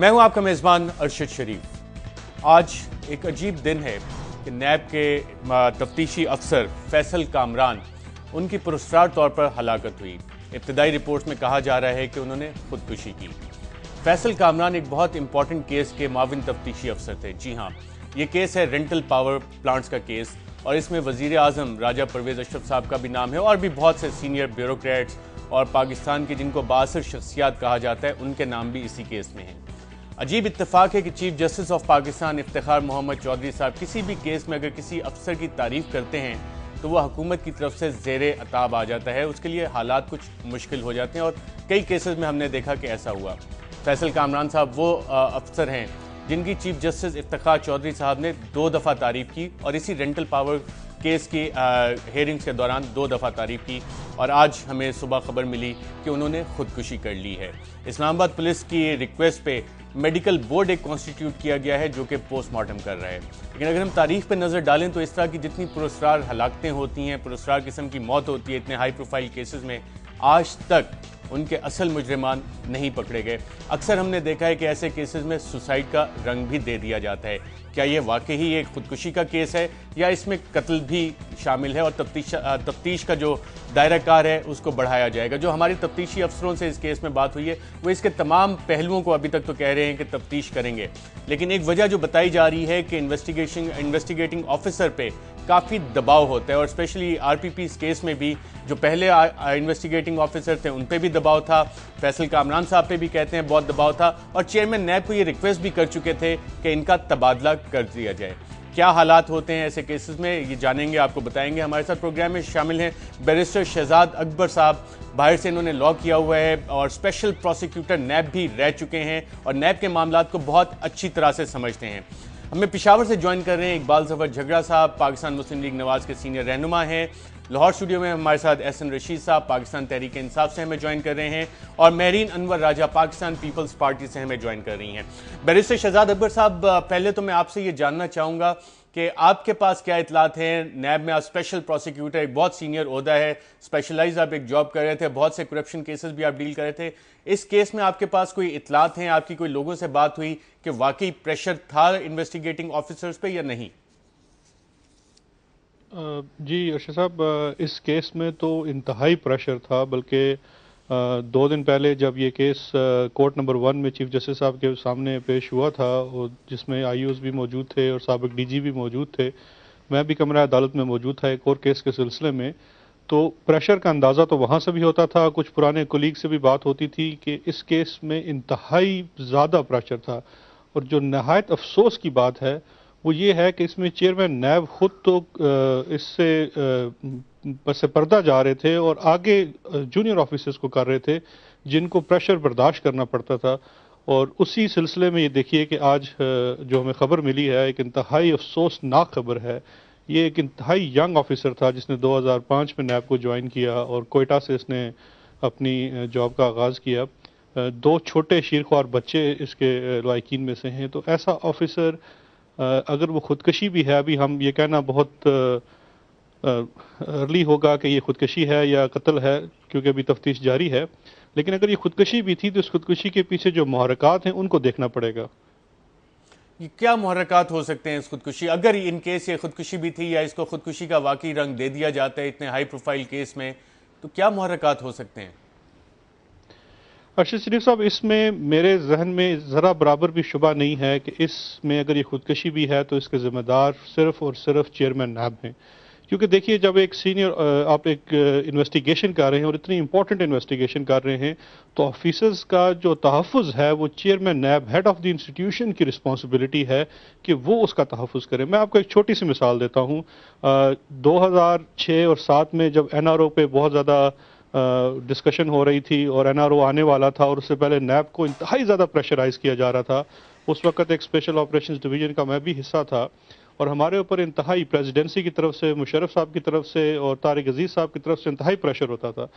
मैं हूं आपका मेज़बान अरशद शरीफ आज एक अजीब दिन है कि नैब के तफ्तीशी अफसर फैसल कामरान उनकी पुरस्कार तौर पर हलाकत हुई इब्तदाई रिपोर्ट में कहा जा रहा है कि उन्होंने खुदकुशी की फैसल कामरान एक बहुत इंपॉर्टेंट केस के माविन तफ्तीशी अफसर थे जी हाँ ये केस है रेंटल पावर प्लांट्स का केस और इसमें वजीर अजम राजा परवेज अशरफ साहब का भी नाम है और भी बहुत से सीनियर ब्यूरोक्रेट्स और पाकिस्तान के जिनको बासर शख्सियात कहा जाता है उनके नाम भी इसी केस में हैं अजीब इतफाक है कि चीफ जस्टिस ऑफ पाकिस्तान इफ्तार मोहम्मद चौधरी साहब किसी भी केस में अगर किसी अफसर की तारीफ करते हैं तो वह हुकूमत की तरफ से जेर अताब आ जाता है उसके लिए हालात कुछ मुश्किल हो जाते हैं और कई केसेस में हमने देखा कि ऐसा हुआ फैसल कामरान साहब वो अफसर हैं जिनकी चीफ जस्टिस इफ्तार चौधरी साहब ने दो दफ़ा तारीफ की और इसी रेंटल पावर केस की हेयरिंग्स के दौरान दो दफ़ा तारीफ की और आज हमें सुबह खबर मिली कि उन्होंने खुदकुशी कर ली है इस्लामाबाद पुलिस की रिक्वेस्ट पे मेडिकल बोर्ड एक कॉन्स्टिट्यूट किया गया है जो कि पोस्टमार्टम कर रहा है लेकिन अगर हम तारीख पर नज़र डालें तो इस तरह की जितनी पुरस्कार हलाकतें होती हैं पुरस्कार किस्म की मौत होती है इतने हाई प्रोफाइल केसेस में आज तक उनके असल मुजरमान नहीं पकड़े गए अक्सर हमने देखा है कि ऐसे केसेस में सुसाइड का रंग भी दे दिया जाता है क्या ये वाकई ही एक खुदकुशी का केस है या इसमें कत्ल भी शामिल है और तफ्तीश तफ्तीश का जो दायरा कार है उसको बढ़ाया जाएगा जो हमारे तफ्तीशी अफसरों से इस केस में बात हुई है वो इसके तमाम पहलुओं को अभी तक तो कह रहे हैं कि तफ्तीश करेंगे लेकिन एक वजह जो बताई जा रही है कि इन्वेस्टिगेशन इन्वेस्टिगेटिंग ऑफिसर पे काफ़ी दबाव होता है और स्पेशली पी इस केस में भी जो पहले इन्वेस्टिगेटिंग ऑफिसर थे उन पर भी दबाव था फैसल कामरान साहब पर भी कहते हैं बहुत दबाव था और चेयरमैन नैब को ये रिक्वेस्ट भी कर चुके थे कि इनका तबादला कर दिया जाए क्या हालात होते हैं ऐसे केसेस में ये जानेंगे आपको बताएंगे हमारे साथ प्रोग्राम में शामिल हैं बैरिस्टर शहजाद अकबर साहब बाहर से इन्होंने लॉ किया हुआ है और स्पेशल प्रोसिक्यूटर नैब भी रह चुके हैं और नैब के मामला को बहुत अच्छी तरह से समझते हैं हमें पिशावर से ज्वाइन कर रहे हैं इकबाल सफ़र झगड़ा साहब पाकिस्तान मुस्लिम लीग नवाज के सीनियर रहनुमा हैं लाहौर स्टूडियो में हमारे साथ एस एन रशीद साहब पाकिस्तान तहरीक इंसाफ से हमें ज्वाइन कर रहे हैं और मेरीन अनवर राजा पाकिस्तान पीपल्स पार्टी से हमें ज्वाइन कर रही हैं बैरिस्टर शहजाद अकबर साहब पहले तो मैं आपसे ये जानना चाहूँगा कि आपके पास क्या इतलात हैं नैब में आप स्पेशल प्रोसिक्यूटर एक बहुत सीनियर अहदा है स्पेशलाइज आप एक जॉब कर रहे थे बहुत से करप्शन केसेस भी आप डील कर रहे थे इस केस में आपके पास कोई इतलात हैं आपकी कोई लोगों से बात हुई कि वाकई प्रेशर था इन्वेस्टिगेटिंग ऑफिसर्स पे या नहीं जी अर्शद साहब इस केस में तो इंतहाई प्रेशर था बल्कि दो दिन पहले जब ये केस कोर्ट नंबर वन में चीफ जस्टिस साहब के सामने पेश हुआ था और जिसमें आई भी मौजूद थे और सबक डी भी मौजूद थे मैं भी कमरा अदालत में मौजूद था एक और केस के सिलसिले में तो प्रेशर का अंदाज़ा तो वहाँ से भी होता था कुछ पुराने कोलीग से भी बात होती थी कि इस केस में इंतहाई ज़्यादा प्रेशर था और जो नहायत अफसोस की बात है वो ये है कि इसमें चेयरमैन नैब खुद तो इससे से पर्दा जा रहे थे और आगे जूनियर ऑफिसर्स को कर रहे थे जिनको प्रेशर बर्दाश्त करना पड़ता था और उसी सिलसिले में ये देखिए कि आज जो हमें खबर मिली है एक इंतहाई अफसोसनाक खबर है ये एक इंतहाई यंग ऑफिसर था जिसने 2005 में नैब को ज्वाइन किया और कोयटा से इसने अपनी जॉब का आगाज़ किया दो छोटे शीरखवार बच्चे इसके लाइकिन में से हैं तो ऐसा ऑफिसर अगर वो खुदकशी भी है अभी हम ये कहना बहुत अर्ली होगा कि ये खुदकशी है या कत्ल है क्योंकि अभी तफ्तीश जारी है लेकिन अगर ये खुदकशी भी थी तो इस खुदकशी के पीछे जो महरकत हैं उनको देखना पड़ेगा ये क्या महरकत हो सकते हैं इस खुदकुशी अगर इन केस ये खुदकुशी भी थी या इसको खुदकुशी का वाकई रंग दे दिया जाता है इतने हाई प्रोफाइल केस में तो क्या महरकत हो सकते हैं अर्शद शरीफ साहब इसमें मेरे जहन में ज़रा बराबर भी शुबा नहीं है कि इसमें अगर ये खुदकशी भी है तो इसके ज़िम्मेदार सिर्फ और सिर्फ चेयरमैन नैब हैं क्योंकि देखिए जब एक सीनियर आप एक इन्वेस्टिगेशन कर रहे हैं और इतनी इंपॉर्टेंट इन्वेस्टिगेशन कर रहे हैं तो ऑफिसर्स का जो तहफ़ है वो chairman NAB head of the institution की रिस्पॉन्सिबिलिटी है कि वो उसका तहफ़ करें मैं आपको एक छोटी सी मिसाल देता हूँ दो हज़ार छः और सात में जब एन आर ओ पे बहुत ज़्यादा डिस्कशन हो रही थी और ओ आने वाला था और उससे पहले नैब को इंतहाई ज़्यादा प्रेशराइज किया जा रहा था उस वक्त एक स्पेशल ऑपरेशन डिवीजन का मैं भी हिस्सा था और हमारे ऊपर इंतहाई प्रेसिडेंसी की तरफ से मुशरफ साहब की तरफ से और तारिक अजीज़ साहब की तरफ से इंतहाई प्रेशर होता था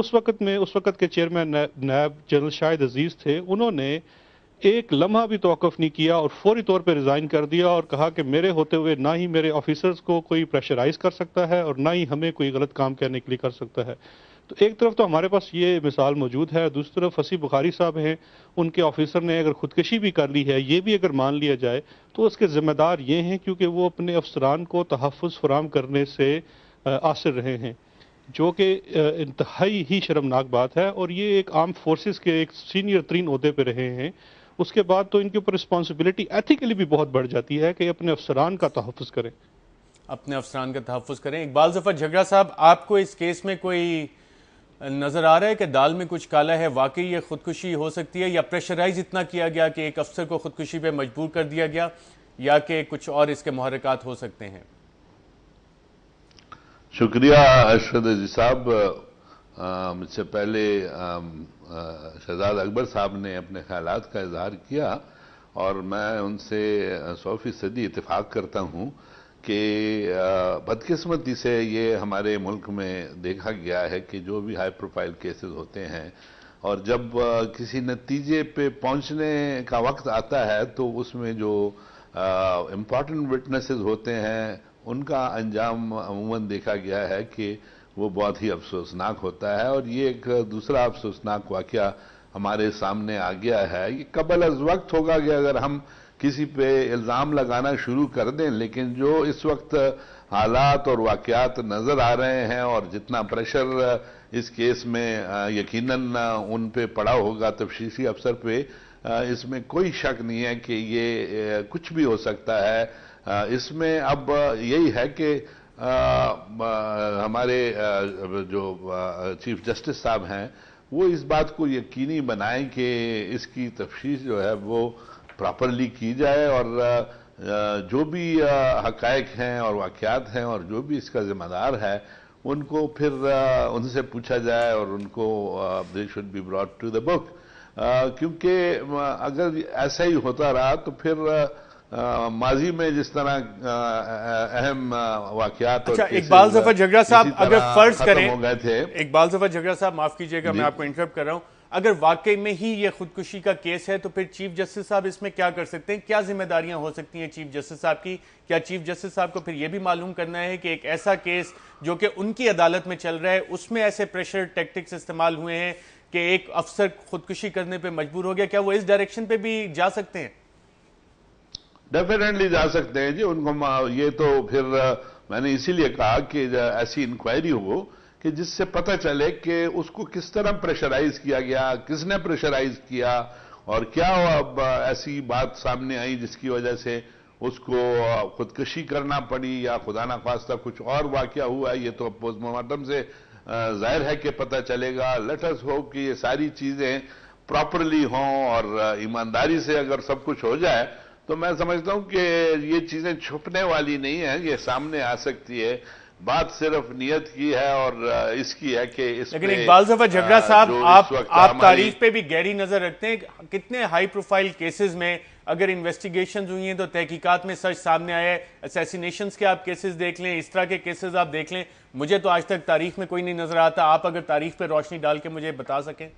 उस वक्त में उस वक्त के चेयरमैन नायब जनरल शाहिद अजीज़ थे उन्होंने एक लम्हा भी तोकफ नहीं किया और फौरी तौर पर रिज़ाइन कर दिया और कहा कि मेरे होते हुए ना ही मेरे ऑफिसर्स को कोई प्रेशराइज कर सकता है और ना ही हमें कोई गलत काम करने के लिए कर सकता है तो एक तरफ तो हमारे पास ये मिसाल मौजूद है दूसरी तरफ फसी बुखारी साहब हैं उनके ऑफिसर ने अगर खुदकशी भी कर ली है ये भी अगर मान लिया जाए तो उसके ज़िम्मेदार ये हैं क्योंकि वो अपने अफसरान को तहफ़ फराम करने से आसर रहे हैं जो कि इंतहाई ही शर्मनाक बात है और ये एक आर्म फोर्सेस के एक सीनियर तरीन अहदे पर रहे हैं उसके बाद तो इनके ऊपर रिस्पॉन्सिबिलिटी एथिकली भी बहुत बढ़ जाती है कि अपने अफसरान का तहफ़ करें अपने अफसरान का तहफ़ करें इकबाल जफर झगड़ा साहब आपको इस केस में कोई नज़र आ रहा है कि दाल में कुछ काला है वाकई ये खुदकुशी हो सकती है या प्रेशराइज इतना किया गया कि एक अफसर को खुदकुशी पे मजबूर कर दिया गया या कि कुछ और इसके मुहरकत हो सकते हैं शुक्रिया अरशद जी साहब मुझसे पहले शहजाद अकबर साहब ने अपने ख्याल का इजहार किया और मैं उनसे सौ फीसदी इतफाक़ करता हूँ कि बदकिस्मती से ये हमारे मुल्क में देखा गया है कि जो भी हाई प्रोफाइल केसेस होते हैं और जब किसी नतीजे पे पहुंचने का वक्त आता है तो उसमें जो इम्पॉर्टेंट विटनेसेस होते हैं उनका अंजाम अमूमन देखा गया है कि वो बहुत ही अफसोसनाक होता है और ये एक दूसरा अफसोसनाक वाक़ हमारे सामने आ गया है ये कबल अज वक्त होगा कि अगर हम किसी पे इल्ज़ाम लगाना शुरू कर दें लेकिन जो इस वक्त हालात और वाकयात नज़र आ रहे हैं और जितना प्रेशर इस केस में यकीनन उन पे पड़ा होगा तफ्शीशी अफसर पे इसमें कोई शक नहीं है कि ये कुछ भी हो सकता है इसमें अब यही है कि हमारे जो चीफ जस्टिस साहब हैं वो इस बात को यकीनी बनाएं कि इसकी तफ्शीश जो है वो प्रॉपरली की जाए और जो भी हकायक हैं और वाक्यात हैं और जो भी इसका जिम्मेदार है उनको फिर उनसे पूछा जाए और उनको they should be brought to the book क्योंकि अगर ऐसा ही होता रहा तो फिर माजी में जिस तरह अहम वाकत अच्छा इकबाल जफर झगड़ा साहब अगर फर्ज करें हो गए थे इकबाल जफर झगड़ा साहब माफ कीजिएगा मैं आपको इंटरप्ट कर रहा हूं अगर वाकई में ही ये खुदकुशी का केस है तो फिर चीफ जस्टिस साहब इसमें क्या कर सकते हैं क्या जिम्मेदारियां हो सकती हैं चीफ जस्टिस साहब की क्या चीफ जस्टिस साहब को फिर यह भी मालूम करना है कि एक ऐसा केस जो कि उनकी अदालत में चल रहा है उसमें ऐसे प्रेशर टेक्टिक्स इस्तेमाल हुए हैं कि एक अफसर खुदकुशी करने पर मजबूर हो गया क्या वो इस डायरेक्शन पे भी जा सकते हैं डेफिनेटली जा सकते हैं जी उनको ये तो फिर मैंने इसीलिए कहा कि ऐसी इंक्वायरी हो कि जिससे पता चले कि उसको किस तरह प्रेशराइज किया गया किसने प्रेशराइज किया और क्या अब ऐसी बात सामने आई जिसकी वजह से उसको खुदकशी करना पड़ी या खुदा ना खास्ता कुछ और वाक्य हुआ ये तो अब पोस्टमार्टम से जाहिर है कि पता चलेगा लेटस हो कि ये सारी चीजें प्रॉपरली हों और ईमानदारी से अगर सब कुछ हो जाए तो मैं समझता हूं कि ये चीजें छुपने वाली नहीं है ये सामने आ सकती है बात सिर्फ नियत की है और इसकी है कि इस लेकिन इकबाल जफर झगड़ा साहब आप आप तारीफ पे भी गहरी नजर रखते हैं कितने हाई प्रोफाइल केसेस में अगर इन्वेस्टिगेशन हुई हैं तो तहकीकात में सच सामने आया है असैसिनेशन के आप केसेस देख लें इस तरह के केसेस आप देख लें मुझे तो आज तक तारीख में कोई नहीं नजर आता आप अगर तारीख पर रोशनी डाल के मुझे बता सकें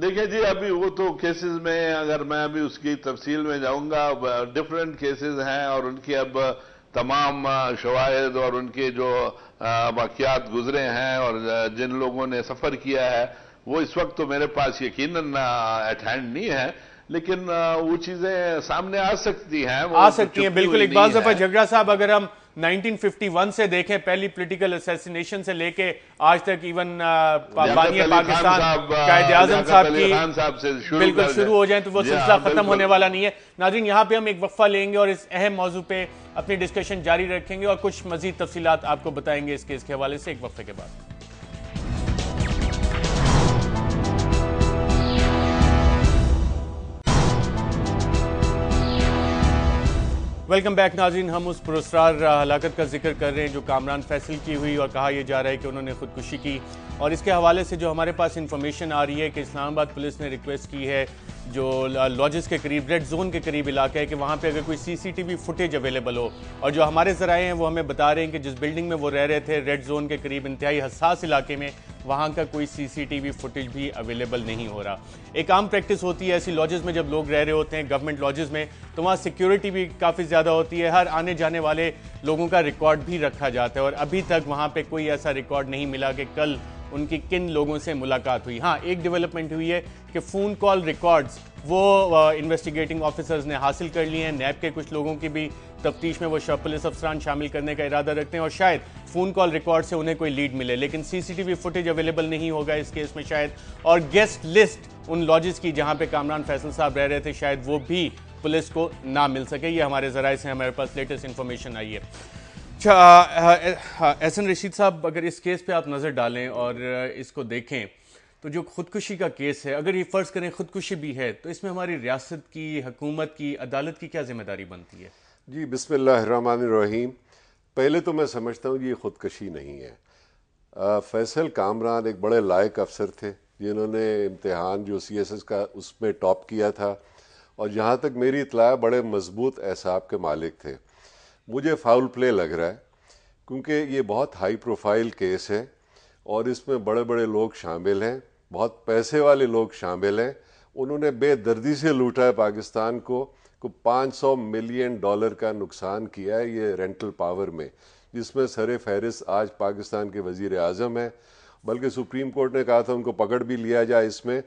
देखिए जी अभी वो तो केसेस में अगर मैं अभी उसकी तफसील में जाऊंगा डिफरेंट केसेस हैं और उनकी अब तमाम शवाहद और उनके जो वाक़ात गुजरे हैं और जिन लोगों ने सफ़र किया है वो इस वक्त तो मेरे पास यकीन एट हैंड नहीं है लेकिन वो चीज़ें सामने आ सकती हैं आ सकती हैं बिल्कुल इकबाल सफर झगड़ा साहब अगर हम 1951 से देखें पहली पॉलिटिकल असैसिनेशन से लेके आज तक इवन uh, बानिया पाकिस्तान कायद uh, आजम साहब की बिल्कुल शुरू हो जाए तो वो सिलसिला हाँ, खत्म होने वाला नहीं है नाजिन यहाँ पे हम एक वक्फा लेंगे और इस अहम मौजू पे अपनी डिस्कशन जारी रखेंगे और कुछ मजीद तफसीत आपको बताएंगे इस केस के हवाले से एक वक्फे के बाद वेलकम बैक नाजीन हम उस पुरस्कार हलाकत का जिक्र कर रहे हैं जो कामरान फैसल की हुई और कहा यह जा रहा है कि उन्होंने खुदकुशी की और इसके हवाले से जो हमारे पास इंफॉर्मेशन आ रही है कि इस्लामाबाद पुलिस ने रिक्वेस्ट की है जो लॉजेस के करीब रेड जोन के करीब इलाका है कि वहाँ पे अगर कोई सीसीटीवी फुटेज अवेलेबल हो और जो हमारे ज़राए हैं वो हमें बता रहे हैं कि जिस बिल्डिंग में वो रह रहे थे रेड जोन के करीब इंतहाई हसास इलाके में वहाँ का कोई सीसीटीवी फुटेज भी अवेलेबल नहीं हो रहा एक आम प्रैक्टिस होती है ऐसी लॉजेज़ में जब लोग रह रहे होते हैं गवर्नमेंट लॉजेज़ में तो वहाँ सिक्योरिटी भी काफ़ी ज़्यादा होती है हर आने जाने वाले लोगों का रिकॉर्ड भी रखा जाता है और अभी तक वहाँ पर कोई ऐसा रिकॉर्ड नहीं मिला कि कल उनकी किन लोगों से मुलाकात हुई हाँ एक डेवलपमेंट हुई है कि फ़ोन कॉल रिकॉर्ड्स वो इन्वेस्टिगेटिंग ऑफिसर्स ने हासिल कर लिए हैं नैब के कुछ लोगों की भी तफ्तीश में वो पुलिस अफसरान शामिल करने का इरादा रखते हैं और शायद फ़ोन कॉल रिकॉर्ड से उन्हें कोई लीड मिले लेकिन सीसीटीवी फुटेज अवेलेबल नहीं होगा इस केस में शायद और गेस्ट लिस्ट उन लॉजिस की जहां पे कामरान फैसल साहब रह रहे थे शायद वो भी पुलिस को ना मिल सके ये हमारे जराए से हमारे पास लेटेस्ट इन्फॉर्मेशन आई है अच्छा एहसन रशीद साहब अगर इस केस पे आप नज़र डालें और इसको देखें तो जो खुदकुशी का केस है अगर ये फ़र्ज़ करें खुदकुशी भी है तो इसमें हमारी रियासत की हकूमत की अदालत की क्या जिम्मेदारी बनती है जी बिसमीम पहले तो मैं समझता हूँ ये खुदकशी नहीं है आ, फैसल कामरान एक बड़े लायक अफसर थे जिन्होंने इम्तहान जो सी एस एस का उसमें टॉप किया था और जहाँ तक मेरी इतला बड़े मजबूत एहसाब के मालिक थे मुझे फाउल प्ले लग रहा है क्योंकि ये बहुत हाई प्रोफाइल केस है और इसमें बड़े बड़े लोग शामिल हैं बहुत पैसे वाले लोग शामिल हैं उन्होंने बेदर्दी से लूटा है पाकिस्तान को को 500 मिलियन डॉलर का नुकसान किया है ये रेंटल पावर में जिसमें सर फहरिस आज पाकिस्तान के वज़ी अजम हैं बल्कि सुप्रीम कोर्ट ने कहा था उनको पकड़ भी लिया जाए इसमें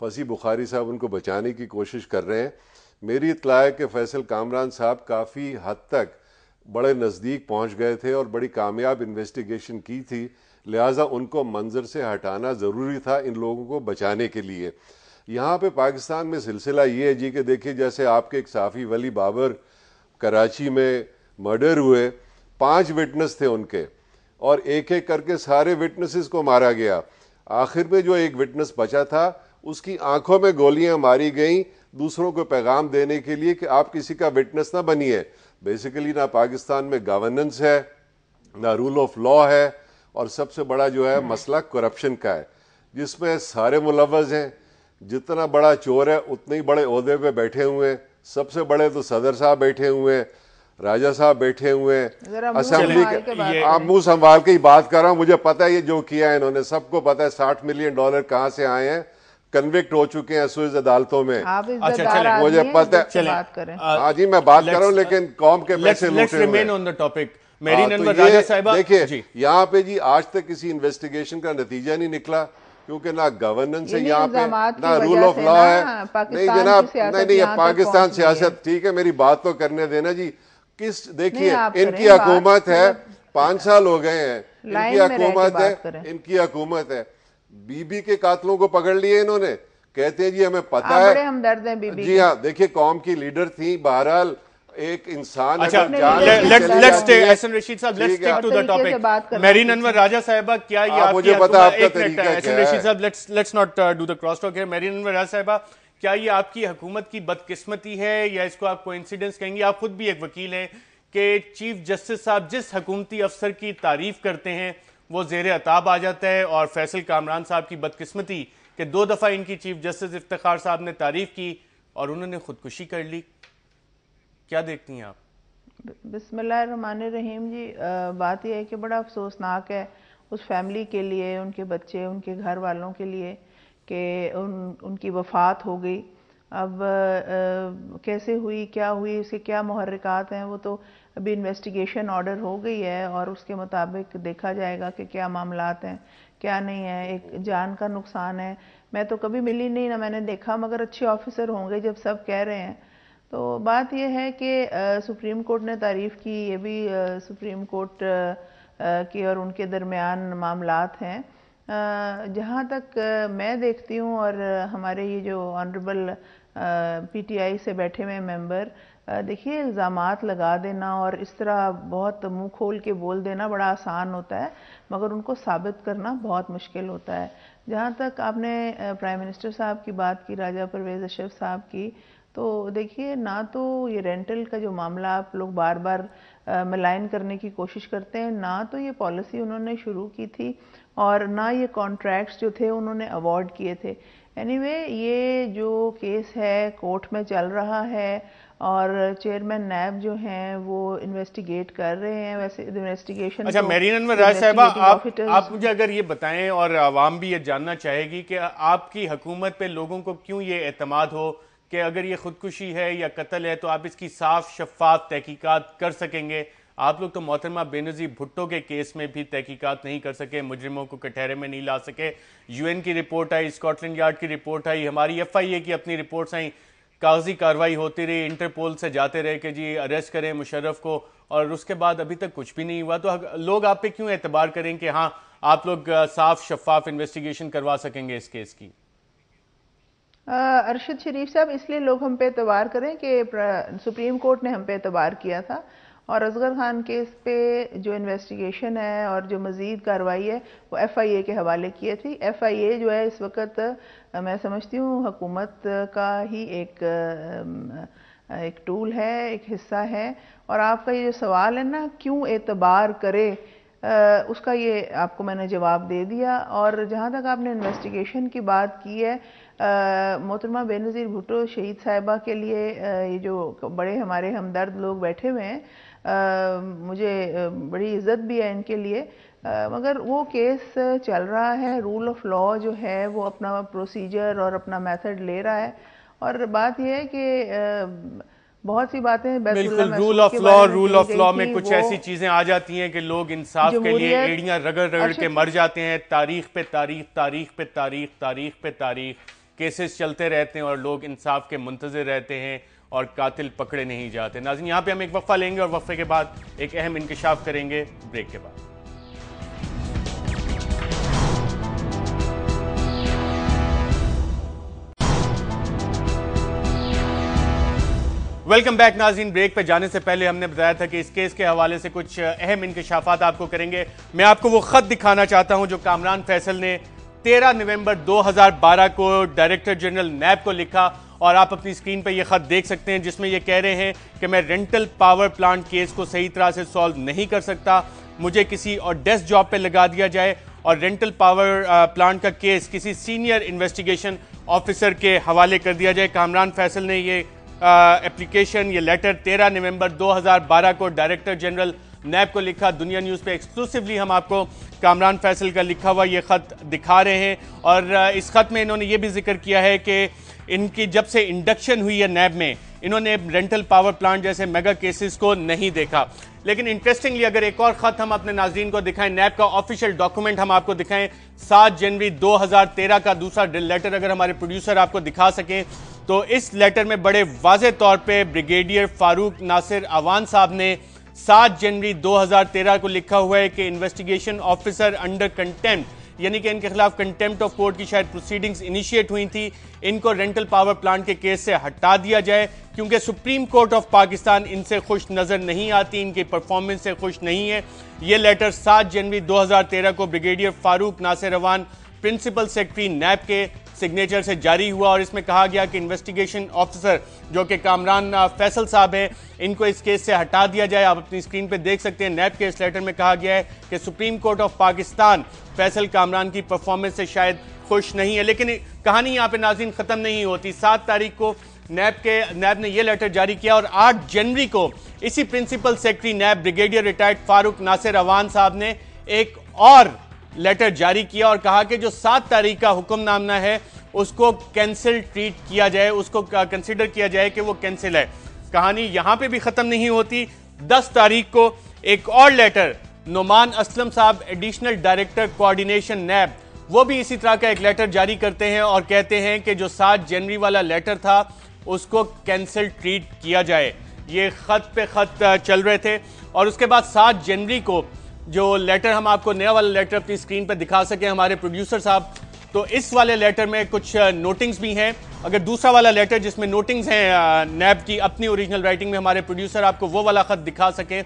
फसी बुखारी साहब उनको बचाने की कोशिश कर रहे हैं मेरी इतला है कि फैसल कामरान साहब काफ़ी हद तक बड़े नज़दीक पहुंच गए थे और बड़ी कामयाब इन्वेस्टिगेशन की थी लिहाजा उनको मंजर से हटाना ज़रूरी था इन लोगों को बचाने के लिए यहाँ पे पाकिस्तान में सिलसिला ये है जी कि देखिए जैसे आपके एक साफ़ी वली बाबर कराची में मर्डर हुए पांच विटनेस थे उनके और एक एक करके सारे विटनेसेस को मारा गया आखिर में जो एक विटनेस बचा था उसकी आंखों में गोलियां मारी गई दूसरों को पैगाम देने के लिए कि आप किसी का विटनेस ना बनिए बेसिकली ना पाकिस्तान में गवर्नेंस है ना रूल ऑफ लॉ है और सबसे बड़ा जो है मसला करप्शन का है जिसमें सारे मुलवज हैं जितना बड़ा चोर है उतने ही बड़े अहदे पे बैठे हुए हैं सबसे बड़े तो सदर साहब बैठे हुए हैं राजा साहब बैठे हुए हैं असेंबली आप मुंह संभाल के ही बात कर रहा हूं मुझे पता है ये जो किया है इन्होंने सबको पता है साठ मिलियन डॉलर कहाँ से आए हैं कन्विक्ट हो चुके हैं सुज अदालतों में अच्छा मुझे पता है हाँ जी मैं बात uh, कर रहा हूँ लेकिन uh, कौम के पैसे टॉपिक हाँ, तो देखिए यहाँ पे जी आज तक किसी इन्वेस्टिगेशन का नतीजा नहीं निकला क्योंकि ना गवर्नेंस है यहाँ पे ना रूल ऑफ लॉ है नहीं जनाब नहीं नहीं पाकिस्तान सियासत ठीक है मेरी बात तो करने देना जी किस देखिए इनकी हकूमत है पांच साल हो गए हैं इनकी हकूमत है इनकी हकूमत है बीबी के कातलों को पकड़ लिए इन्होंने कहते हैं जी हमें पता हाँ, है हम दर्द हैं बीबी जी हाँ देखिए कौम की लीडर थी बहरहाल एक इंसान क्या ये आपकी हुकूमत की बदकिस्मती है या इसको आप कोइंसिडेंस कहेंगे आप खुद भी एक वकील हैं कि चीफ जस्टिस साहब जिस हकूमती अफसर की तारीफ करते हैं वो जेर अताब आ जाता है और फैसल कामरान साहब की बदकस्मती कि दो दफ़ा इनकी चीफ जस्टिस इफ्तार साहब ने तारीफ की और उन्होंने खुदकुशी कर ली क्या देखती हैं आप बसमान रहीम जी आ, बात यह है कि बड़ा अफसोसनाक है उस फैमिली के लिए उनके बच्चे उनके घर वालों के लिए कि उन उनकी वफात हो गई अब आ, कैसे हुई क्या हुई उसके क्या महरिकात हैं वो तो अभी इन्वेस्टिगेशन ऑर्डर हो गई है और उसके मुताबिक देखा जाएगा कि क्या मामला हैं क्या नहीं है एक जान का नुकसान है मैं तो कभी मिली नहीं ना मैंने देखा मगर अच्छे ऑफिसर होंगे जब सब कह रहे हैं तो बात यह है कि सुप्रीम कोर्ट ने तारीफ़ की ये भी आ, सुप्रीम कोर्ट के और उनके दरमियान मामला हैं जहाँ तक मैं देखती हूँ और हमारे ये जो ऑनरेबल पीटीआई से बैठे हुए मेंबर देखिए इल्ज़ाम लगा देना और इस तरह बहुत मुंह खोल के बोल देना बड़ा आसान होता है मगर उनको साबित करना बहुत मुश्किल होता है जहाँ तक आपने प्राइम मिनिस्टर साहब की बात की राजा परवेज़ अशरफ साहब की तो देखिए ना तो ये रेंटल का जो मामला आप लोग बार बार मलाइन करने की कोशिश करते हैं ना तो ये पॉलिसी उन्होंने शुरू की थी और ना ये कॉन्ट्रैक्ट्स जो थे उन्होंने अवॉर्ड किए थे एनीवे anyway, ये जो केस है कोर्ट में चल रहा है और चेयरमैन नैब जो हैं वो इन्वेस्टिगेट कर रहे हैं वैसे इन्वेस्टिगेशन अच्छा तो मेरीन राय साहब आप आप मुझे अगर ये बताएं और आवाम भी ये जानना चाहेगी कि आपकी हकूमत पे लोगों को क्यों ये एतमाद हो कि अगर ये खुदकुशी है या कत्ल है तो आप इसकी साफ शफाफ तहकीकत कर सकेंगे आप लोग तो मोहतरमा बेनजीर भुट्टो के केस में भी तहकीकत नहीं कर सके मुजरिमों को कटहरे में नहीं ला सके यूएन की रिपोर्ट आई स्कॉटलैंड यार्ड की रिपोर्ट आई हमारी एफआईए की अपनी रिपोर्ट्स आई कागजी कार्रवाई होती रही इंटरपोल से जाते रहे कि जी अरेस्ट करें मुशर्रफ को और उसके बाद अभी तक कुछ भी नहीं हुआ तो लोग आप पे क्यों एतबार करें कि हाँ आप लोग साफ शफाफ इन्वेस्टिगेशन करवा सकेंगे इस केस की अरशद शरीफ साहब इसलिए लोग हम पे एतबार करें कि सुप्रीम कोर्ट ने हम पे एतबार किया था और असगर खान केस पे जो इन्वेस्टिगेशन है और जो मज़ीद कार्रवाई है वो एफ़ आई ए के हवाले किए थी एफ़ आई ए जो है इस वक्त मैं समझती हूँ हुकूमत का ही एक एक टूल है एक हिस्सा है और आपका ये जो सवाल है ना क्यों एतबार करे आ, उसका ये आपको मैंने जवाब दे दिया और जहाँ तक आपने इन्वेस्टिगेशन की बात की है मोहतरमा बेनज़ीर भुटो शहीद साहिबा के लिए आ, ये जो बड़े हमारे हमदर्द लोग बैठे हुए हैं आ, मुझे बड़ी इज्जत भी है इनके लिए आ, मगर वो केस चल रहा है रूल ऑफ लॉ जो है वो अपना प्रोसीजर और अपना मेथड ले रहा है और बात यह है कि बहुत सी बातें बिल्कुल rule of law rule of law में कुछ ऐसी चीजें आ जाती हैं कि लोग इंसाफ के लिए एड़ियां रगड़ रगड़ के मर जाते हैं तारीख पे तारीख तारीख पे तारीख तारीख पे तारीख केसेस चलते रहते हैं और लोग इंसाफ के मुंतजर रहते हैं और कातिल पकड़े नहीं जाते नाजिन यहाँ पे हम एक वफा लेंगे और वफे के बाद एक अहम इंकशाफ करेंगे ब्रेक के बाद वेलकम बैक नाजीन ब्रेक पे जाने से पहले हमने बताया था कि इस केस के हवाले से कुछ अहम इंकशाफात आपको करेंगे मैं आपको वो खत दिखाना चाहता हूं जो कामरान फैसल ने 13 नवंबर 2012 को डायरेक्टर जनरल नैब को लिखा और आप अपनी स्क्रीन पर यह खत देख सकते हैं जिसमें यह कह रहे हैं कि मैं रेंटल पावर प्लांट केस को सही तरह से सॉल्व नहीं कर सकता मुझे किसी और डेस्क जॉब पर लगा दिया जाए और रेंटल पावर प्लांट का केस किसी सीनियर इन्वेस्टिगेशन ऑफिसर के हवाले कर दिया जाए कामरान फैसल ने ये एप्लीकेशन uh, ये लेटर 13 नवंबर 2012 को डायरेक्टर जनरल नैब को लिखा दुनिया न्यूज़ पे एक्सक्लूसिवली हम आपको कामरान फैसल का लिखा हुआ ये ख़त दिखा रहे हैं और uh, इस ख़त में इन्होंने ये भी जिक्र किया है कि इनकी जब से इंडक्शन हुई है नैब में इन्होंने रेंटल पावर प्लांट जैसे मेगा केसेस को नहीं देखा लेकिन इंटरेस्टिंगली अगर एक और खत हम अपने नाजरीन को दिखाएं नैब का ऑफिशियल डॉक्यूमेंट हम आपको दिखाएं सात जनवरी 2013 का दूसरा लेटर अगर हमारे प्रोड्यूसर आपको दिखा सकें तो इस लेटर में बड़े वाज तौर पर ब्रिगेडियर फारूक नासिर अवान साहब ने सात जनवरी 2013 को लिखा हुआ है कि इन्वेस्टिगेशन ऑफिसर अंडर कंटेंट यानी कि इनके खिलाफ कंटेम्प्ट ऑफ कोर्ट की शायद प्रोसीडिंग्स इनिशिएट हुई थी इनको रेंटल पावर प्लांट के केस से हटा दिया जाए क्योंकि सुप्रीम कोर्ट ऑफ पाकिस्तान इनसे खुश नज़र नहीं आती इनकी परफॉर्मेंस से खुश नहीं है ये लेटर सात जनवरी दो को ब्रिगेडियर फारूक नासिर रवान प्रिंसिपल सेक्रेटरी नैब के सिग्नेचर से जारी हुआ और इसमें कहा गया कि इन्वेस्टिगेशन ऑफिसर जो कि कामरान फैसल साहब हैं इनको इस केस से हटा दिया जाए आप अपनी स्क्रीन पर देख सकते हैं नैब के इस लेटर में कहा गया है कि Supreme Court of Pakistan Faisal Kamran की परफॉर्मेंस से शायद खुश नहीं है लेकिन कहानी यहाँ पे नाजिन ख़त्म नहीं होती सात तारीख को नैब के नैब ने यह लेटर जारी किया और 8 जनवरी को इसी principal secretary NAB brigadier retired Farooq Nasir Awan sahab ने एक और लेटर जारी किया और कहा कि जो सात तारीख का नामना है उसको कैंसिल ट्रीट किया जाए उसको कंसिडर किया जाए कि वो कैंसिल है कहानी यहां पे भी खत्म नहीं होती दस तारीख को एक और लेटर नुमान असलम साहब एडिशनल डायरेक्टर कोऑर्डिनेशन नैब वो भी इसी तरह का एक लेटर जारी करते हैं और कहते हैं कि जो सात जनवरी वाला लेटर था उसको कैंसिल ट्रीट किया जाए ये खत पे खत चल रहे थे और उसके बाद सात जनवरी को जो लेटर हम आपको नया वाला लेटर अपनी स्क्रीन पर दिखा सकें हमारे प्रोड्यूसर साहब तो इस वाले लेटर में कुछ नोटिंग्स भी हैं अगर दूसरा वाला लेटर जिसमें नोटिंग्स हैं नैब की अपनी ओरिजिनल राइटिंग में हमारे प्रोड्यूसर आपको वो वाला खत दिखा सकें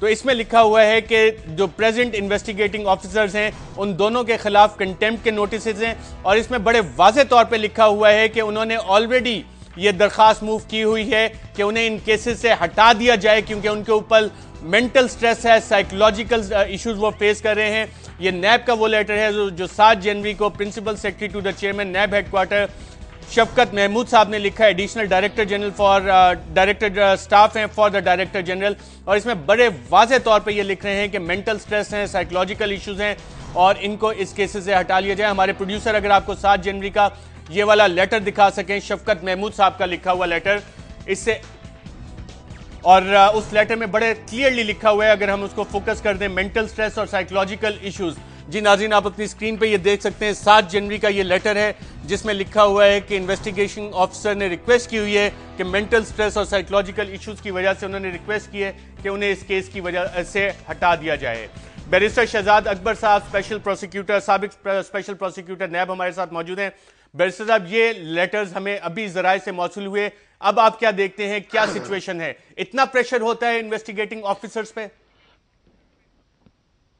तो इसमें लिखा हुआ है कि जो प्रेजेंट इन्वेस्टिगेटिंग ऑफिसर्स हैं उन दोनों के खिलाफ कंटेम्प्ट के नोटिस हैं और इसमें बड़े वाजे तौर पर लिखा हुआ है कि उन्होंने ऑलरेडी ये दरखास्त मूव की हुई है कि उन्हें इन केसेस से हटा दिया जाए क्योंकि उनके ऊपर मेंटल स्ट्रेस है साइकोलॉजिकल इश्यूज uh, वो फेस कर रहे हैं ये नैब का वो लेटर है जो सात जनवरी को principal secretary to the chairman NAB headquarter Shafqat Mahmood sahab ने लिखा है additional director general for director staff हैं फॉर द डायरेक्टर जनरल और इसमें बड़े वाजे तौर पर ये लिख रहे हैं कि मेंटल स्ट्रेस हैं साइकोलॉजिकल इश्यूज हैं और इनको इस केसेस से हटा लिया जाए हमारे प्रोड्यूसर अगर आपको सात जनवरी का ये वाला लेटर दिखा सकें शफकत महमूद साहब का लिखा हुआ लेटर इससे और उस लेटर में बड़े क्लियरली लिखा हुआ है अगर हम उसको फोकस कर दें मेंटल स्ट्रेस और साइकोलॉजिकल इश्यूज जी नाजीन आप अपनी स्क्रीन पे ये देख सकते हैं सात जनवरी का ये लेटर है जिसमें लिखा हुआ है कि इन्वेस्टिगेशन ऑफिसर ने रिक्वेस्ट की हुई है कि मेंटल स्ट्रेस और साइकोलॉजिकल इश्यूज की वजह से उन्होंने रिक्वेस्ट की है कि उन्हें इस केस की वजह से हटा दिया जाए barrister Shahzad Akbar sahab special prosecutor सबक स्पेशल प्रोसिक्यूटर नैब हमारे साथ मौजूद हैं बैरिस्टर साहब ये लेटर्स हमें अभी जराए से मौसू हुए अब आप क्या देखते हैं क्या सिचुएशन है इतना प्रेशर होता है इन्वेस्टिगेटिंग ऑफिसर्स पे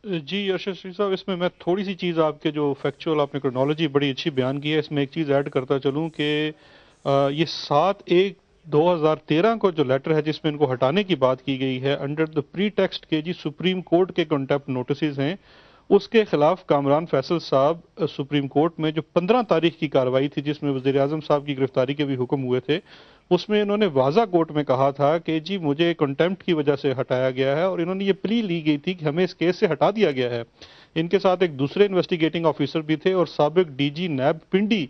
जी यशस्वी साहब इसमें मैं थोड़ी सी चीज़ आपके जो फैक्चुअल आपने क्रोनोलॉजी बड़ी अच्छी बयान की है इसमें एक चीज़ ऐड करता चलूं कि ये सात एक 2013 को जो लेटर है जिसमें इनको हटाने की बात की गई है अंडर द प्री टेक्स्ट के जी सुप्रीम कोर्ट के कॉन्टेप्ट नोटिस हैं उसके खिलाफ कामरान फैसल साहब सुप्रीम कोर्ट में जो पंद्रह तारीख की कार्रवाई थी जिसमें वजीर अजम साहब की गिरफ्तारी के भी हुक्म हुए थे उसमें इन्होंने वाजा कोर्ट में कहा था कि जी मुझे कंटेम्प्ट की वजह से हटाया गया है और इन्होंने ये प्ली ली गई थी कि हमें इस केस से हटा दिया गया है इनके साथ एक दूसरे इन्वेस्टिगेटिंग ऑफिसर भी थे और सबक जी नैब पिंडी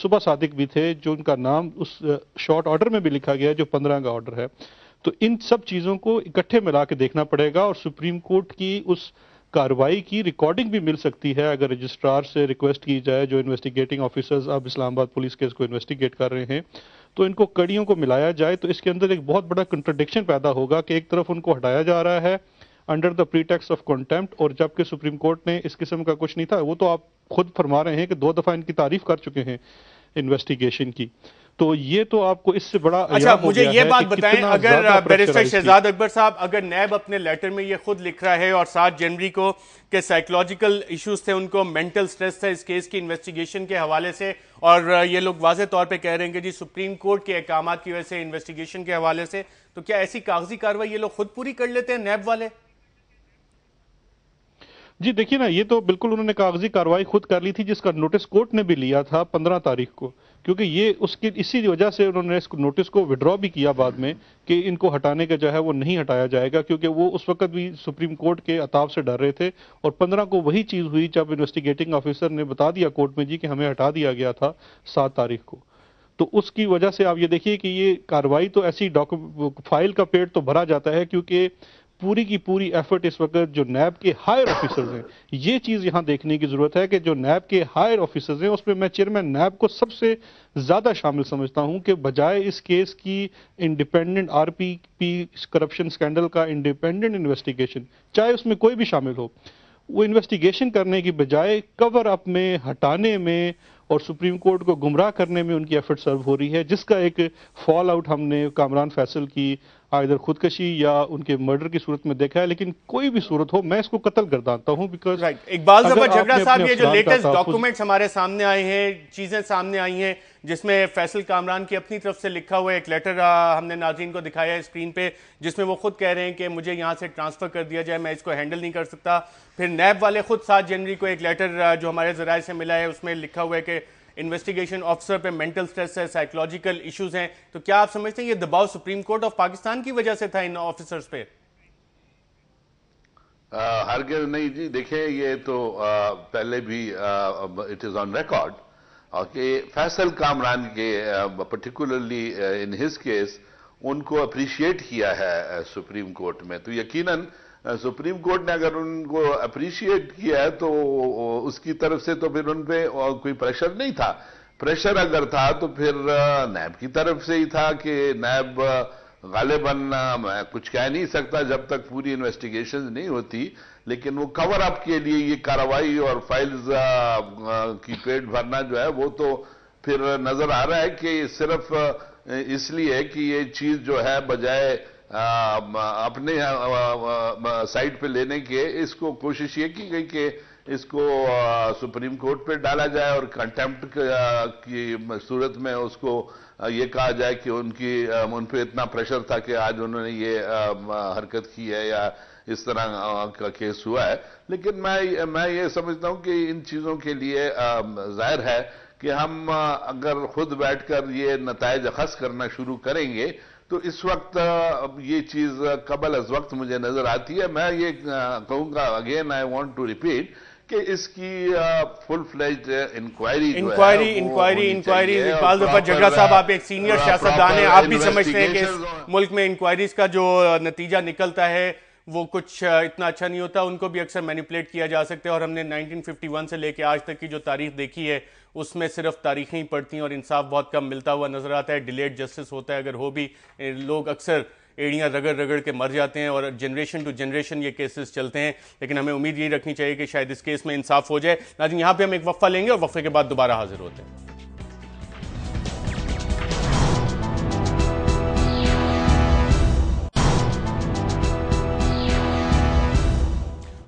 सुबह सादिक भी थे जो उनका नाम उस शॉर्ट ऑर्डर में भी लिखा गया है जो पंद्रह का ऑर्डर है तो इन सब चीज़ों को इकट्ठे मिला के देखना पड़ेगा और सुप्रीम कोर्ट की उस कार्रवाई की रिकॉर्डिंग भी मिल सकती है अगर रजिस्ट्रार से रिक्वेस्ट की जाए जो इन्वेस्टिगेटिंग ऑफिसर्स अब इस्लामाबाद पुलिस केस को इन्वेस्टिगेट कर रहे हैं तो इनको कड़ियों को मिलाया जाए तो इसके अंदर एक बहुत बड़ा कंट्रोडिक्शन पैदा होगा कि एक तरफ उनको हटाया जा रहा है under the pretext of contempt और जबकि सुप्रीम कोर्ट ने इस किस्म का कुछ नहीं था वो तो आप खुद फरमा रहे हैं कि दो दफ़ा इनकी तारीफ कर चुके हैं इन्वेस्टिगेशन की तो ये तो आपको इससे बड़ा अच्छा मुझे ये बात बताएं अगर बैरिस्टर शहजाद अकबर साहब अगर नैब अपने लेटर में ये खुद लिख रहा है और सात जनवरी को के साइकोलॉजिकल इश्यूज थे उनको मेंटल स्ट्रेस था इस केस की इन्वेस्टिगेशन के हवाले से और ये लोग वाजे तौर पे कह रहे हैं कि जी सुप्रीम कोर्ट के अहकाम की वजह से इन्वेस्टिगेशन के हवाले से तो क्या ऐसी कागजी कार्रवाई ये लोग खुद पूरी कर लेते हैं नैब वाले जी देखिए ना ये तो बिल्कुल उन्होंने कागजी कार्रवाई खुद कर ली थी जिसका नोटिस कोर्ट ने भी लिया था पंद्रह तारीख को क्योंकि ये उसकी इसी वजह से उन्होंने इस नोटिस को विड्रॉ भी किया बाद में कि इनको हटाने का जो है वो नहीं हटाया जाएगा क्योंकि वो उस वक्त भी सुप्रीम कोर्ट के अताब से डर रहे थे और पंद्रह को वही चीज़ हुई जब इन्वेस्टिगेटिंग ऑफिसर ने बता दिया कोर्ट में जी कि हमें हटा दिया गया था सात तारीख को तो उसकी वजह से आप ये देखिए कि ये कार्रवाई तो ऐसी डॉक्यू फाइल का पेट तो भरा जाता है क्योंकि पूरी की पूरी एफर्ट इस वक्त जो नैब के हायर ऑफिसर्स हैं ये चीज़ यहाँ देखने की ज़रूरत है कि जो नैब के हायर ऑफिसर्स हैं उसमें मैं चेयरमैन नैब को सबसे ज़्यादा शामिल समझता हूँ कि बजाय इस केस की independent R P P corruption scandal का इंडिपेंडेंट इन्वेस्टिगेशन चाहे उसमें कोई भी शामिल हो वो इन्वेस्टिगेशन करने की बजाय कवर अप में हटाने में और सुप्रीम कोर्ट को गुमराह करने में उनकी एफर्ट सर्व हो रही है जिसका एक फॉल आउट हमने कामरान फैसल की इधर खुदकशी या उनके मर्डर की सूरत में देखा है लेकिन कोई भी सूरत हो मैं इसको कत्ल कर डालता हूँ बिकॉज इकबाल जफर झगड़ा साहब ये जो लेटेस्ट डॉक्यूमेंट्स हमारे सामने आए हैं चीजें सामने आई हैं जिसमें फैसल कामरान की अपनी तरफ से लिखा हुआ एक लेटर हमने नाजरीन को दिखाया है स्क्रीन पे जिसमें वो खुद कह रहे हैं कि मुझे यहाँ से ट्रांसफ़र कर दिया जाए मैं इसको हैंडल नहीं कर सकता फिर नैब वाले खुद सात जनवरी को एक लेटर जो हमारे जराये से मिला है उसमें लिखा हुआ है कि इन्वेस्टिगेशन ऑफिसर पे मेंटल स्ट्रेस है साइकोलॉजिकल इश्यूज हैं तो क्या आप समझते हैं ये दबाव सुप्रीम कोर्ट ऑफ पाकिस्तान की वजह से था इन ऑफिसर्स पे हरगिज नहीं जी देखिए ये तो आ, पहले भी इट इज ऑन रिकॉर्ड कि फैसल कामरान के पर्टिकुलरली इन हिज केस उनको अप्रिशिएट किया है सुप्रीम कोर्ट में तो यकीनन सुप्रीम कोर्ट ने अगर उनको अप्रिशिएट किया है तो उसकी तरफ से तो फिर उन पर कोई प्रेशर नहीं था प्रेशर अगर था तो फिर नैब की तरफ से ही था कि नैब गालिबन मैं कुछ कह नहीं सकता जब तक पूरी इन्वेस्टिगेशन नहीं होती लेकिन वो कवर अप के लिए ये कार्रवाई और फाइल्स की पेट भरना जो है वो तो फिर नजर आ रहा है कि सिर्फ इसलिए कि ये चीज जो है बजाय अपने साइड पे लेने के इसको कोशिश ये की गई कि इसको सुप्रीम कोर्ट पे डाला जाए और कंटेम्प्ट की सूरत में उसको ये कहा जाए कि उनकी उन पर इतना प्रेशर था कि आज उन्होंने ये हरकत की है या इस तरह का केस हुआ है लेकिन मैं मैं ये समझता हूं कि इन चीज़ों के लिए जाहिर है कि हम अगर खुद बैठकर ये नतज अखज करना शुरू करेंगे तो इस वक्त ये चीज कबल अज वक्त मुझे नजर आती है मैं ये कहूंगा again I want to repeat कि इसकी full fledge inquiry inquiry inquiry inquiry Iqbal दफा जगड़ा साहब आप एक सीनियर सियासतदान है आप भी समझते हैं कि इस मुल्क में इंक्वायरीज का जो नतीजा निकलता है वो कुछ इतना अच्छा नहीं होता उनको भी अक्सर मैनिपुलेट किया जा सकता है और हमने 1951 से लेकर आज तक की जो तारीख देखी है उसमें सिर्फ तारीखें ही पड़ती हैं और इंसाफ बहुत कम मिलता हुआ नजर आता है डिलेड जस्टिस होता है अगर हो भी लोग अक्सर एड़ियाँ रगड़ रगड़ के मर जाते हैं और जनरेशन टू जनरेशन ये केसेस चलते हैं लेकिन हमें उम्मीद यही रखनी चाहिए कि शायद इस केस में इंसाफ हो जाए ना यहाँ पे हम एक वफ़ा लेंगे और वफ़े के बाद दोबारा हाजिर होते हैं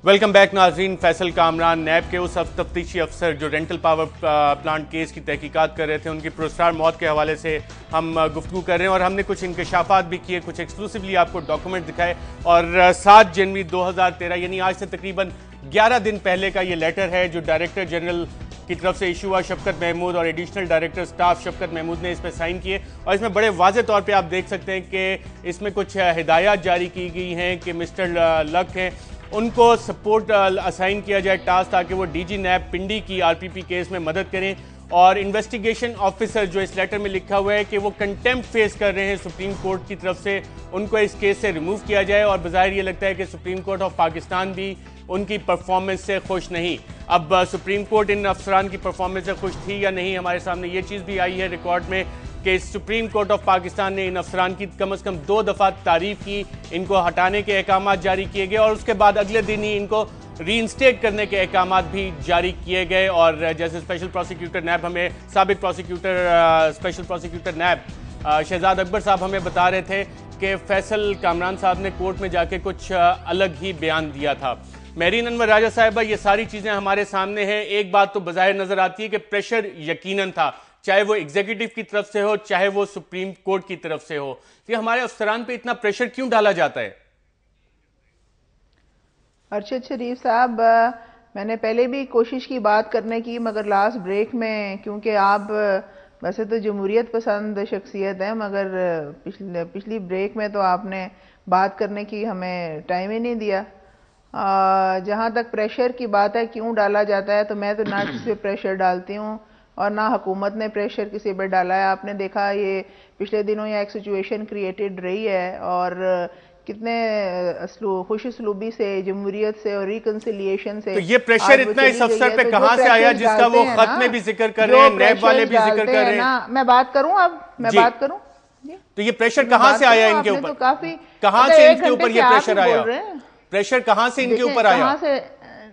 वेलकम बैक नाजरीन फैसल कामरान नैब के उस तफ्तीशी अफसर जो रेंटल पावर प्लांट केस की तहकीकात कर रहे थे उनकी पुरस्कार मौत के हवाले से हम uh, गुफ्तु कर रहे हैं और हमने कुछ इंकशाफात भी किए कुछ एक्सक्लूसिवली आपको डॉक्यूमेंट दिखाए और uh, सात जनवरी 2013 यानी आज से तकरीबन 11 दिन पहले का ये लेटर है जो डायरेक्टर जनरल की तरफ से इशू हुआ शफकत महमूद और additional director staff Shafqat Mahmood ने इस पर साइन किए और इसमें बड़े वाज तौर पे आप देख सकते हैं कि इसमें कुछ uh, हिदायत जारी की गई हैं कि मिस्टर लक हैं उनको सपोर्ट असाइन uh, किया जाए टास्क ताकि वो डीजी नैब पिंडी की आरपीपी केस में मदद करें और इन्वेस्टिगेशन ऑफिसर जो इस लेटर में लिखा हुआ है कि वो कंटेम्प्ट फेस कर रहे हैं सुप्रीम कोर्ट की तरफ से उनको इस केस से रिमूव किया जाए और बाहिर ये लगता है कि सुप्रीम कोर्ट ऑफ पाकिस्तान भी उनकी परफॉर्मेंस से खुश नहीं अब सुप्रीम uh, कोर्ट इन अफसरान की परफॉर्मेंस से खुश थी या नहीं हमारे सामने ये चीज़ भी आई है रिकॉर्ड में कि सुप्रीम कोर्ट ऑफ पाकिस्तान ने इन अफसरान की कम अज़ कम दो दफ़ा तारीफ की इनको हटाने के अहकाम जारी किए गए और उसके बाद अगले दिन ही इनको रीइंस्टेट करने के अहकाम भी जारी किए गए और जैसे स्पेशल प्रोसिक्यूटर नैब हमें सबक prosecutor special prosecutor NAB Shahzad Akbar sahab हमें बता रहे थे कि फैसल कामरान साहब ने कोर्ट में जाके कुछ अलग ही बयान दिया था मेरीन अनवर राजा साहिबा ये सारी चीज़ें हमारे सामने हैं एक बात तो बाहर नज़र आती है कि प्रेशर यकीनन था चाहे वो एग्जीक्यूटिव की तरफ से हो चाहे वो सुप्रीम कोर्ट की तरफ से हो तो ये हमारे अफसरान पे इतना प्रेशर क्यों डाला जाता है अर्शद शरीफ साहब मैंने पहले भी कोशिश की बात करने की मगर लास्ट ब्रेक में क्योंकि आप वैसे तो जमहूरियत पसंद शख्सियत है मगर पिछले पिछली ब्रेक में तो आपने बात करने की हमें टाइम ही नहीं दिया जहाँ तक प्रेशर की बात है क्यों डाला जाता है तो मैं तो ना किसी पर प्रेशर डालती हूँ और ना हुकूमत ने प्रेशर किसी पर डाला है आपने देखा ये पिछले दिनों यह एक सिचुएशन क्रिएटेड रही है और कितने खुश उसलूबी से जमहूरियत से और रिकन्सिलियेशन से तो ये प्रेशर इतना इस अवसर पे तो कहां से आया जिसका वो खत में भी जिक्र कर रहे हैं नैब वाले भी जिक्र कर रहे हैं मैं बात करूं अब मैं बात करूं तो ये प्रेशर कहां से आया इनके तो ऊपर काफी कहां से इनके ऊपर ये प्रेशर आया प्रेशर कहां से इनके ऊपर आया कहां से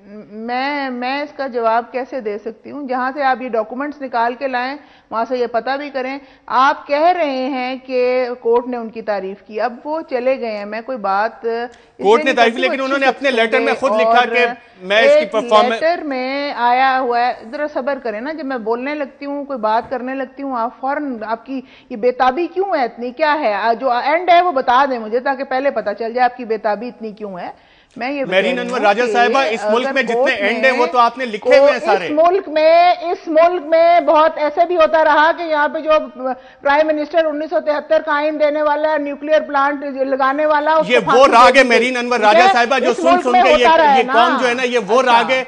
मैं मैं इसका जवाब कैसे दे सकती हूँ जहाँ से आप ये डॉक्यूमेंट्स निकाल के लाएं वहाँ से ये पता भी करें आप कह रहे हैं कि कोर्ट ने उनकी तारीफ की अब वो चले गए हैं मैं कोई बात कोर्ट ने तारीफ लेकिन उन्होंने अपने लेटर में खुद लिखा कि मैं इसकी परफॉर्मेंस लेटर में आया हुआ है जरा सबर करें ना जब मैं बोलने लगती हूँ कोई बात करने लगती हूँ आप फौरन आपकी ये बेताबी क्यों है इतनी क्या है जो एंड है वो बता दें मुझे ताकि पहले पता चल जाए आपकी बेताबी इतनी क्यों है मैं ये मेरीन अनवर राजा साहिबा इस मुल्क में जितने एंड है वो तो आपने लिखे हुए हैं सारे इस मुल्क में इस मुल्क में बहुत ऐसे भी होता रहा कि यहाँ पे जो प्राइम मिनिस्टर 1973 का आइन देने वाला है न्यूक्लियर प्लांट लगाने वाला ये वो राग है मेरी नंबर राजा साहिबा जो सुन सुन के ये, ये कौम जो है ना ये वो अच्छा। राग है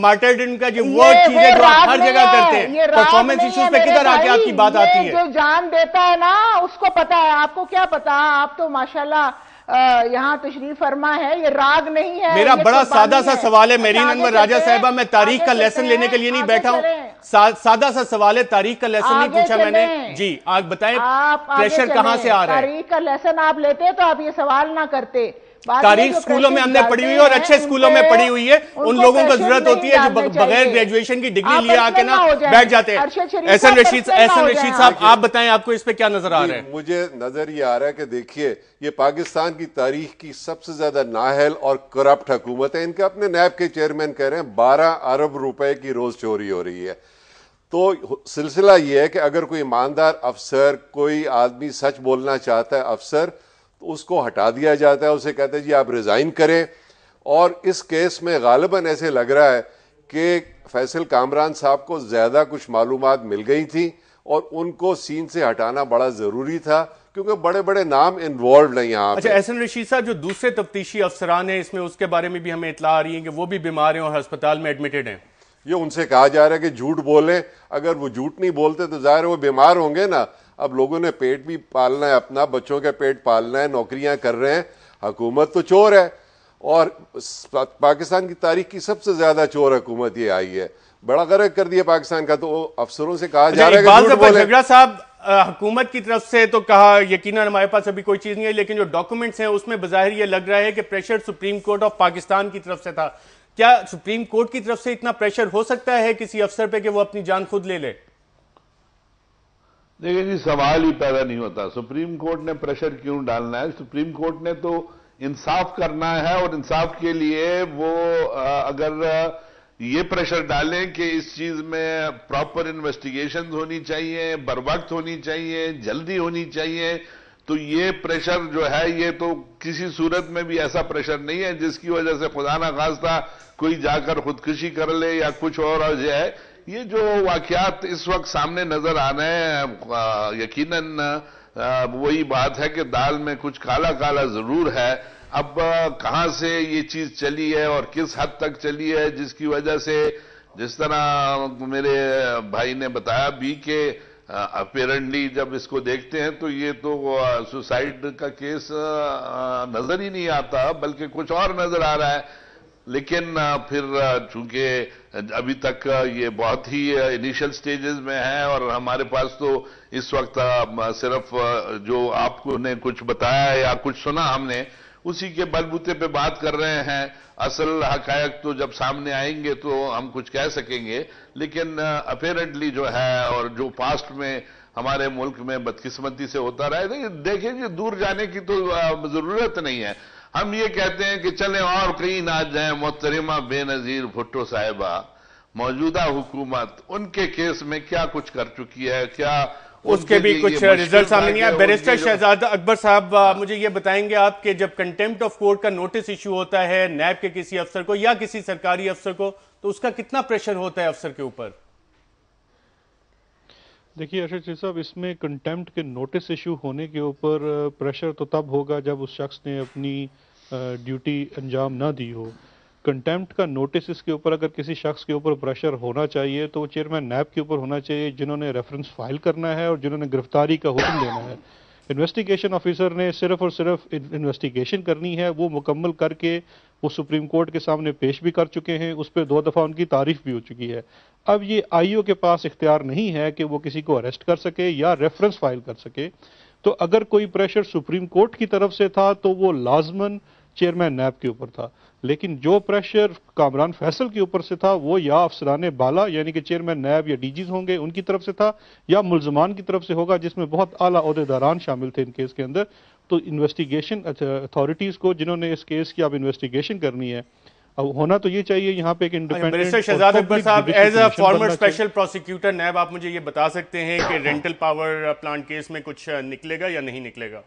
मार्टेडिन का जो वो चीजें जो आप हर जगह करते हैं परफॉर्मेंस इश्यूज पे किधर आके आपकी बात आती है जो जान देता है ना उसको पता है आपको क्या पता आप तो माशाल्लाह यहाँ तशरीफ तो फरमा है ये राग नहीं है मेरा बड़ा तो सादा सा सवाल है मेरी नंबर राजा साहबा मैं तारीख का लेसन लेने के लिए नहीं बैठा हूँ सादा सा सवाल है तारीख का लेसन नहीं पूछा मैंने जी आप बताए प्रेशर कहाँ से आ रहा है तारीख का लेसन आप लेते तो आप ये सवाल ना करते तारीख स्कूलों में हमने पढ़ी हुई है और अच्छे स्कूलों में पढ़ी हुई है उन लोगों को जरूरत होती है जो बगैर ग्रेजुएशन की डिग्री लिए आके ना बैठ जाते हैं एहसन रशीद एहसन रशीद साहब आप बताएं आपको इस पे क्या नजर आ रहा है मुझे नजर ये आ रहा है कि देखिए ये पाकिस्तान की तारीख की सबसे ज्यादा नाहल और करप्ट हुकूमत है इनके अपने नैब के चेयरमैन कह रहे हैं बारह अरब रुपए की रोज चोरी हो रही है तो सिलसिला ये है कि अगर कोई ईमानदार अफसर कोई आदमी सच बोलना चाहता है अफसर उसको हटा दिया जाता है उसे कहते हैं जी आप रिज़ाइन करें और इस केस में गालबा ऐसे लग रहा है कि फैसल कामरान साहब को ज़्यादा कुछ मालूम मिल गई थी और उनको सीन से हटाना बड़ा ज़रूरी था क्योंकि बड़े बड़े नाम इन्वॉल्व हैं यहाँ अच्छा एहसन रशीद साहब जो दूसरे तफ्तीशी अफसरान हैं इसमें उसके बारे में भी हमें इतला आ रही है कि वो भी बीमार हैं और अस्पताल में एडमिटेड हैं ये उनसे कहा जा रहा है कि झूठ बोलें अगर वो झूठ नहीं बोलते तो ज़ाहिर वो बीमार होंगे ना अब लोगों ने पेट भी पालना है अपना बच्चों का पेट पालना है नौकरियां कर रहे हैं हुकूमत तो चोर है और पाकिस्तान की तारीख की सबसे ज्यादा चोर हुकूमत ये आई है बड़ा गर्क कर दिया पाकिस्तान का तो अफसरों से कहा अच्छा, जा रहा है साहब हुकूमत की तरफ से तो कहा यकीन हमारे पास अभी कोई चीज़ नहीं है लेकिन जो डॉक्यूमेंट्स हैं उसमें बाहर ये लग रहा है कि pressure Supreme Court of Pakistan की तरफ से था क्या सुप्रीम कोर्ट की तरफ से इतना प्रेशर हो सकता है किसी अफसर पे कि वो अपनी जान खुद ले ले देखिए जी सवाल ही पैदा नहीं होता सुप्रीम कोर्ट ने प्रेशर क्यों डालना है सुप्रीम कोर्ट ने तो इंसाफ करना है और इंसाफ के लिए वो अगर ये प्रेशर डालें कि इस चीज में प्रॉपर इन्वेस्टिगेशन होनी चाहिए बर वक्त होनी चाहिए जल्दी होनी चाहिए तो ये प्रेशर जो है ये तो किसी सूरत में भी ऐसा प्रेशर नहीं है जिसकी वजह से खुदा ना खास्ता कोई जाकर खुदकुशी कर ले या कुछ और जो है ये जो वाक्यात इस वक्त सामने नजर आ रहे हैं यकीनन वही बात है कि दाल में कुछ काला काला जरूर है अब कहां से ये चीज चली है और किस हद तक चली है जिसकी वजह से जिस तरह मेरे भाई ने बताया भी कि अपेरेंटली जब इसको देखते हैं तो ये तो सुसाइड का केस नजर ही नहीं आता बल्कि कुछ और नजर आ रहा है लेकिन फिर चूंकि अभी तक ये बहुत ही इनिशियल स्टेजेस में है और हमारे पास तो इस वक्त सिर्फ जो आपको ने कुछ बताया या कुछ सुना हमने उसी के बलबूते पे बात कर रहे हैं असल हकायक तो जब सामने आएंगे तो हम कुछ कह सकेंगे लेकिन अपेरेंटली जो है और जो पास्ट में हमारे मुल्क में बदकिस्मती से होता रहा है देखिए दूर जाने की तो जरूरत नहीं है हम ये कहते हैं कि चले और कहीं ना जाए मोहतरिमा बेनजीर भुट्टो साहिबा मौजूदा हुकूमत उनके केस में क्या कुछ कर चुकी है क्या उसके भी कुछ रिजल्ट सामने बैरिस्टर शहजादा अकबर साहब मुझे ये बताएंगे आप कि जब कंटेम्प्ट ऑफ कोर्ट का नोटिस इश्यू होता है नैब के किसी अफसर को या किसी सरकारी अफसर को तो उसका कितना प्रेशर होता है अफसर के ऊपर देखिए अर्षद जी साहब इसमें कंटेम्प्ट के नोटिस इशू होने के ऊपर प्रेशर तो तब होगा जब उस शख्स ने अपनी ड्यूटी अंजाम ना दी हो कंटेम्प्ट का नोटिस इसके ऊपर अगर किसी शख्स के ऊपर प्रेशर होना चाहिए तो चेयरमैन नैब के ऊपर होना चाहिए जिन्होंने रेफरेंस फाइल करना है और जिन्होंने गिरफ्तारी का हुक्म देना है इन्वेस्टिगेशन ऑफिसर ने सिर्फ और सिर्फ इन्वेस्टिगेशन करनी है वो मुकम्मल करके वो सुप्रीम कोर्ट के सामने पेश भी कर चुके हैं उस पर दो दफ़ा उनकी तारीफ भी हो चुकी है अब ये आईओ के पास इख्तियार नहीं है कि वो किसी को अरेस्ट कर सके या रेफरेंस फाइल कर सके तो अगर कोई प्रेशर सुप्रीम कोर्ट की तरफ से था तो वो लाजमन चेयरमैन नैब के ऊपर था लेकिन जो प्रेशर कामरान फैसल के ऊपर से था वो या अफसरान बाला यानी कि चेयरमैन नायब या डीजीज होंगे उनकी तरफ से था या मुलजमान की तरफ से होगा जिसमें बहुत आला अहदेदारान शामिल थे इन केस के अंदर तो इन्वेस्टिगेशन अथॉरिटीज़ को जिन्होंने इस केस की अब इन्वेस्टिगेशन करनी है अब होना तो ये चाहिए यहाँ पे एक इंडिपेंडेंट स्पेशल प्रोसिक्यूटर नैब आप मुझे ये बता सकते हैं कि रेंटल पावर प्लांट केस में कुछ निकलेगा या नहीं निकलेगा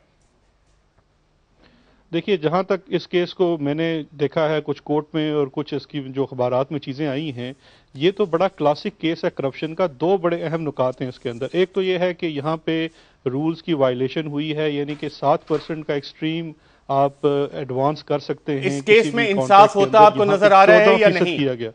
देखिए जहां तक इस केस को मैंने देखा है कुछ कोर्ट में और कुछ इसकी जो अखबार में चीज़ें आई हैं ये तो बड़ा क्लासिक केस है करप्शन का दो बड़े अहम नुकात हैं इसके अंदर एक तो ये है कि यहाँ पे रूल्स की वायलेशन हुई है यानी कि सात परसेंट का एक्सट्रीम आप एडवांस कर सकते हैं इस केस में इंसाफ होता आपको नजर आ रहा है या नहीं किया गया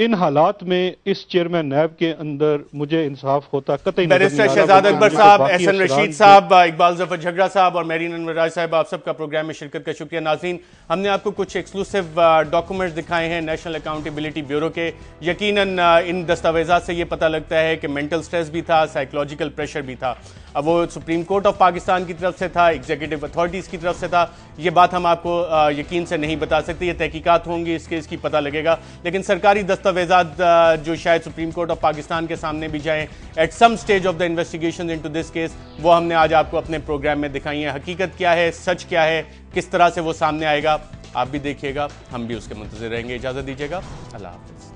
इन हालात में इस चेयरमैन नैब के अंदर मुझे इंसाफ होता कतई बैरिस्टर शहजाद अकबर साहब एहसन रशीद साहब इकबाल जफर झगड़ा साहब और मेरीन अनवराज साहब आप सबका प्रोग्राम में शिरकत का शुक्रिया नाजीन हमने आपको कुछ एक्सक्लूसिव डॉक्यूमेंट्स uh, दिखाए हैं नेशनल अकाउंटेबिलिटी ब्यूरो के यकीनन uh, इन दस्तावेजा से ये पता लगता है कि मेंटल स्ट्रेस भी था साइकोलॉजिकल प्रेशर भी था अब वो सुप्रीम कोर्ट ऑफ पाकिस्तान की तरफ से था एग्जीक्यूटिव अथॉरिटीज़ की तरफ से था ये बात हम आपको यकीन से नहीं बता सकते ये तहकीकात होंगी इसके इसकी पता लगेगा लेकिन सरकारी दस्तावेजा जो शायद सुप्रीम कोर्ट ऑफ पाकिस्तान के सामने भी जाएँ at some stage of the investigation in this case वो हमने आज आपको अपने प्रोग्राम में दिखाई है हकीकत क्या है सच क्या है किस तरह से वो सामने आएगा आप भी देखिएगा हम भी उसके मंतजर रहेंगे इजाज़त दीजिएगा अल्लाह हाफिज़